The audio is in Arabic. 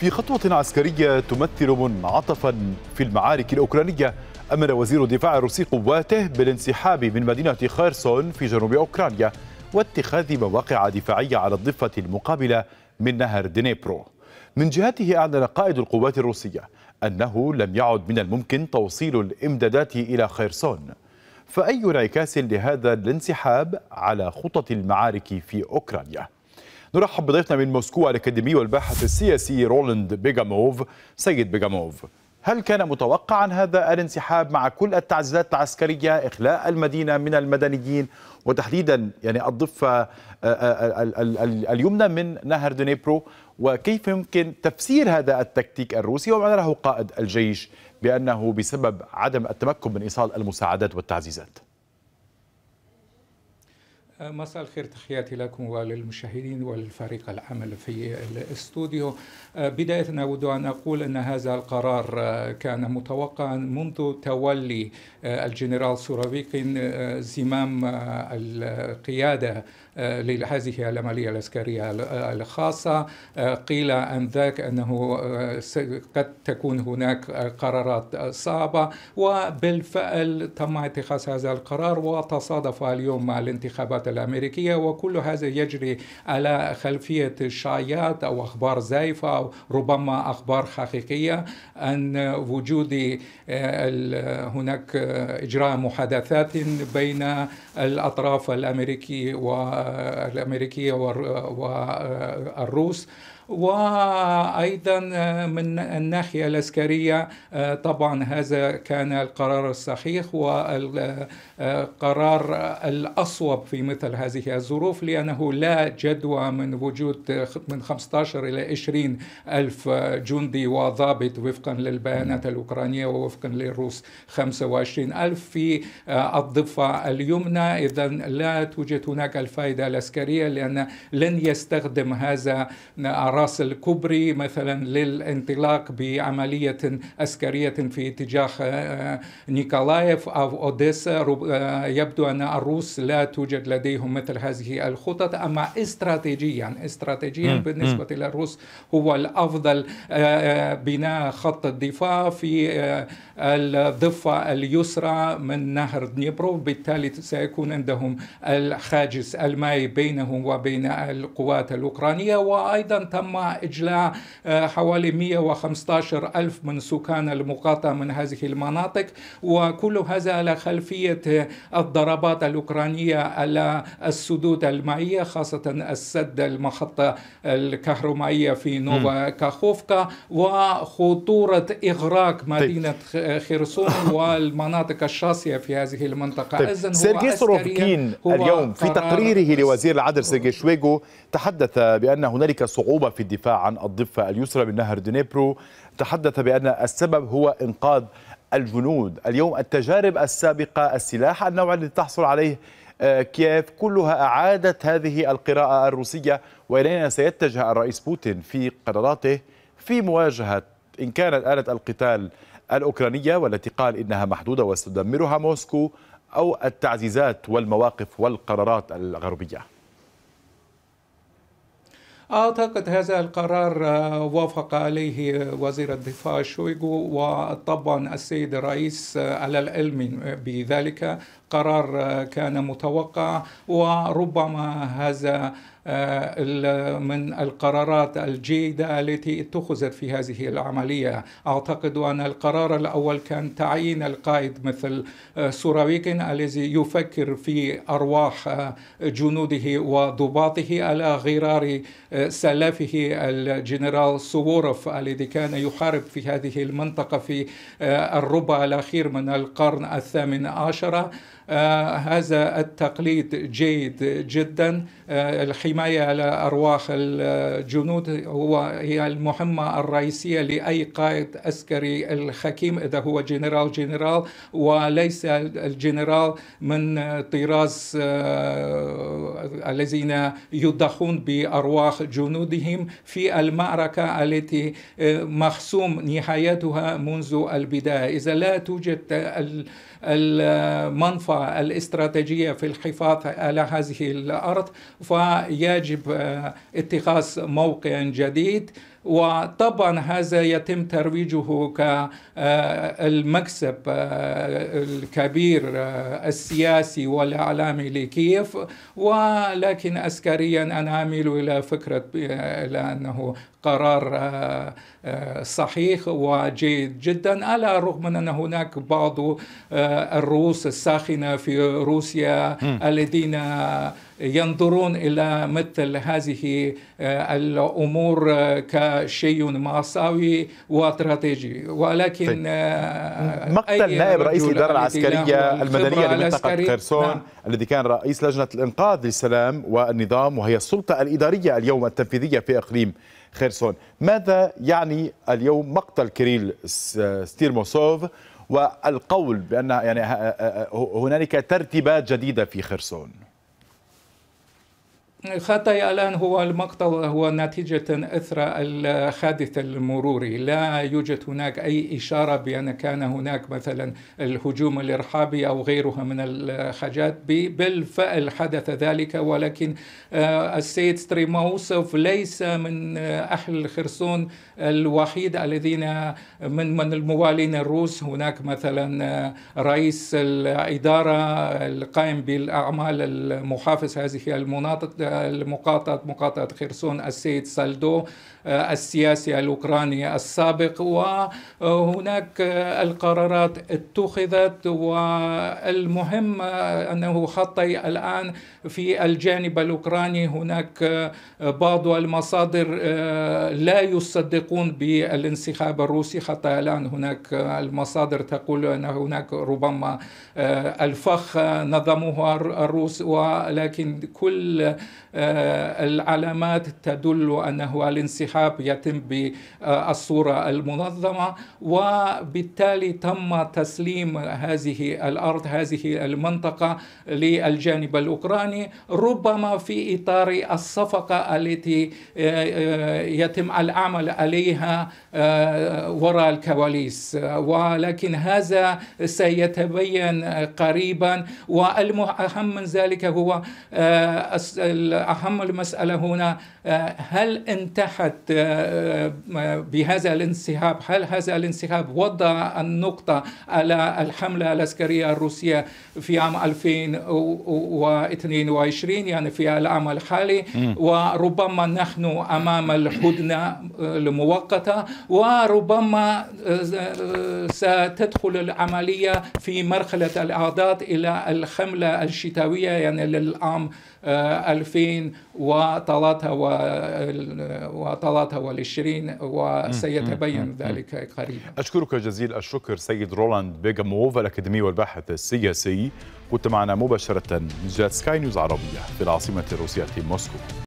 في خطوة عسكرية تمثل منعطفا في المعارك الأوكرانية أمر وزير الدفاع الروسي قواته بالانسحاب من مدينة خيرسون في جنوب أوكرانيا واتخاذ مواقع دفاعية على الضفة المقابلة من نهر دنيبرو من جهته أعلن قائد القوات الروسية أنه لم يعد من الممكن توصيل الإمدادات إلى خيرسون فأي انعكاس لهذا الانسحاب على خطط المعارك في أوكرانيا؟ نرحب بضيفنا من موسكو الأكاديمي والباحث السياسي رولاند بيجاموف سيد بيجاموف هل كان متوقعا هذا الانسحاب مع كل التعزيزات العسكرية إخلاء المدينة من المدنيين وتحديدا يعني الضفة آه، آه، اليمنى من نهر دنيبرو وكيف يمكن تفسير هذا التكتيك الروسي وما له قائد الجيش بأنه بسبب عدم التمكن من إيصال المساعدات والتعزيزات مساء الخير تحياتي لكم وللمشاهدين وللفريق العمل في الاستوديو آه، بداية أود أن أقول أن هذا القرار آه، كان متوقعا منذ تولي آه، الجنرال سورافيكين زمام القيادة آه، لهذه العملية العسكرية آه، الخاصة آه، قيل أن ذاك أنه قد تكون هناك قرارات صعبة وبالفعل تم اتخاذ هذا القرار وتصادف اليوم مع الانتخابات الأمريكية وكل هذا يجري على خلفية شايات أو أخبار زائفة أو ربما أخبار حقيقية أن وجود هناك إجراء محادثات بين الأطراف الأمريكي و الامريكيه والروس آه، وايضا آه، من الناحيه العسكريه آه، طبعا هذا كان القرار الصحيح والقرار آه، الاصوب في مثل هذه الظروف لانه لا جدوى من وجود من 15 الى 20 الف جندي وضابط وفقا للبيانات الاوكرانيه ووفقا للروس 25 الف في الضفه اليمنى اذا لا توجد هناك الفائده العسكريه لان لن يستخدم هذا راس الكوبري مثلا للانطلاق بعملية عسكرية في اتجاه آه، نيكولايف أو أوديسا آه، يبدو أن الروس لا توجد لديهم مثل هذه الخطط أما استراتيجيا استراتيجيا بالنسبة للروس هو الأفضل آه، بناء خط الدفاع في الضفة اليسرى من نهر دنيبرو بالتالي سيكون عندهم الحاجز المائي بينهم وبين القوات الأوكرانية وأيضا تم تم إجلاء آه، حوالي 115 ألف من سكان المقاطعة من هذه المناطق وكل هذا على خلفية آه، الضربات الأوكرانية على السدود المائية خاصة السد المحطة الكهرومائية في نوفا كاخوفكا وخطورة إغراق طيب. مدينة خرسون والمناطق الشاصية في هذه المنطقة طيب. سيرجي سروفكين اليوم في تقريره لوزير العدل سيرجي شويغو تحدث بأن هنالك صعوبة في في الدفاع عن الضفة اليسرى من نهر دنيبرو تحدث بأن السبب هو إنقاذ الجنود اليوم التجارب السابقة السلاح النوع الذي تحصل عليه آه، كييف كلها أعادت هذه القراءة الروسية وإلينا سيتجه الرئيس بوتين في قراراته في مواجهة إن كانت آلة القتال الأوكرانية والتي قال إنها محدودة وستدمرها موسكو أو التعزيزات والمواقف والقرارات الغربية أعتقد هذا القرار آه، وافق عليه وزير الدفاع شويغو وطبعا السيد الرئيس آه، على العلم بذلك قرار آه، كان متوقع وربما هذا آه، من القرارات الجيدة التي اتخذت في هذه العملية أعتقد أن القرار الأول كان تعيين القائد مثل آه، سوراويكين الذي يفكر في أرواح آه، جنوده وضباطه على غرار سلافه الجنرال سوورف الذي كان يحارب في هذه المنطقة في الربع الأخير من القرن الثامن عشر هذا التقليد جيد جدا الحين الحماية على أرواح الجنود هو هي المهمة الرئيسية لأي قائد عسكري الحكيم إذا هو جنرال جنرال وليس الجنرال من طراز آه، الذين يضخون بأرواح جنودهم في المعركة التي آه، مخصوم نهايتها منذ البداية إذا لا توجد المنفى الاستراتيجية في الحفاظ على هذه الأرض فيجب آه، اتخاذ موقع جديد وطبعا هذا يتم ترويجه كالمكسب آه، آه، الكبير آه، السياسي والإعلامي لكييف ولكن عسكريا أنا اميل إلى فكرة إلى أنه قرار صحيح وجيد جدا على الرغم من أن هناك بعض الروس الساخنة في روسيا الذين ينظرون إلى مثل هذه آه، الأمور آه، كشيء مأساوي واستراتيجي ولكن طيب. آه، مقتل نائب رئيس الإدارة العسكرية المدنية لمنطقة خرسون نعم. الذي كان رئيس لجنة الإنقاذ للسلام والنظام وهي السلطة الإدارية اليوم التنفيذية في إقليم خرسون ماذا يعني اليوم مقتل كيريل ستيرموسوف والقول بأن يعني هنالك ترتيبات جديدة في خرسون خطأ الآن هو المقطع هو نتيجة أثر الحادث المروري لا يوجد هناك أي إشارة بأن كان هناك مثلا الهجوم الإرهابي أو غيرها من الحاجات بالفعل حدث ذلك ولكن آه، السيد ستريموسوف ليس من آه، أهل خرسون الوحيد الذين آه، من من الموالين الروس هناك مثلا رئيس الإدارة القائم بالأعمال المحافظ هذه المناطق المقاطعة مقاطعة خرسون السيد سالدو آه، السياسي الأوكراني السابق وهناك آه، القرارات اتخذت والمهم آه، أنه حتى الآن في الجانب الأوكراني هناك بعض المصادر لا يصدقون بالانسحاب الروسي حتى الآن هناك المصادر تقول أن هناك ربما الفخ نظمه الروس ولكن كل آه، العلامات تدل أنه الانسحاب يتم بالصورة المنظمة وبالتالي تم تسليم هذه الأرض هذه المنطقة للجانب الأوكراني ربما في إطار الصفقة التي آه، آه، يتم العمل عليها وراء الكواليس ولكن هذا سيتبين قريبا والأهم من ذلك هو الأهم المسألة هنا آه، هل انتهت آه، آه، بهذا الانسحاب هل هذا الانسحاب وضع النقطة على الحملة العسكرية الروسية في عام 2022 يعني في العام الحالي وربما نحن أمام الهدنة المؤقتة وربما ستدخل العملية في مرحلة الأعداد إلى الحملة الشتوية يعني للعام 2000 فلسطين وطالتها وطلاتها والشرين وسيتبين ذلك قريبا أشكرك جزيل الشكر سيد رولاند بيغاموف الأكاديمي والباحث السياسي كنت معنا مباشرة من جهة سكاي نيوز عربية في العاصمة الروسية في موسكو